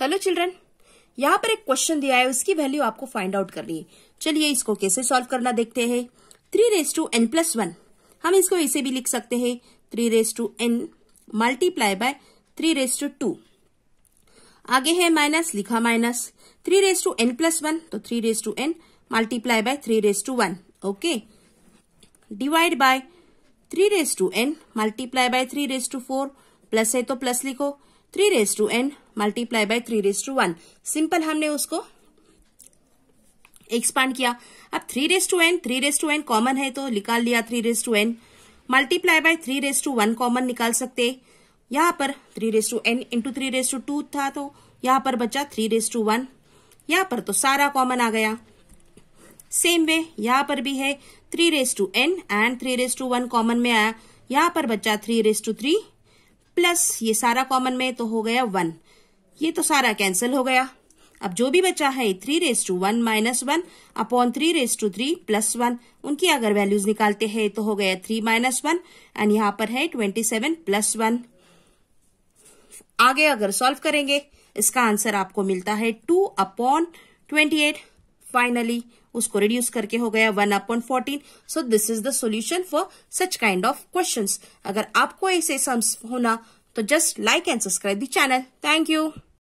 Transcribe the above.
hello children यहाँ पर एक क्वेश्चन दिया है उसकी वैल्यू आपको फाइंड आउट करनी है चलिए इसको कैसे सॉल्व करना देखते हैं three raise to n plus one हम इसको ऐसे भी लिख सकते हैं three raise to n multiply by three raise to two आगे है माइनस लिखा minus three raise to n plus one तो three raise to n multiply by three raise to one okay divide by three raise to n multiply by three raise to four plus है तो plus लिखो three raise to n multiply by three raise to one simple हमने उसको expand किया अब three raise to n three raise to n common है तो निकाल लिया three raise to n multiply by three raise to one common निकाल सकते यहां पर three raise to n into three raise to two था तो यहां पर बचा थ्री रेस टू वन यहां पर तो सारा कॉमन आ गया सेम वे यहां पर भी है three raise to n and three raise to one common में आया यहां पर बचा three raise to three plus ये सारा कॉमन में तो हो गया वन ये तो सारा कैंसिल हो गया अब जो भी बचा है three raise to one minus one upon three raise to three plus one उनकी अगर वैल्यूज निकालते हैं तो हो गया थ्री माइनस वन एंड यहां पर है ट्वेंटी सेवन प्लस वन आगे अगर सॉल्व करेंगे इसका आंसर आपको मिलता है two upon twenty eight finally उसको रिड्यूस करके हो गया one upon fourteen so this is the solution for such kind of question अगर आपको ऐसे सम्स होना तो just like and subscribe the channel thank you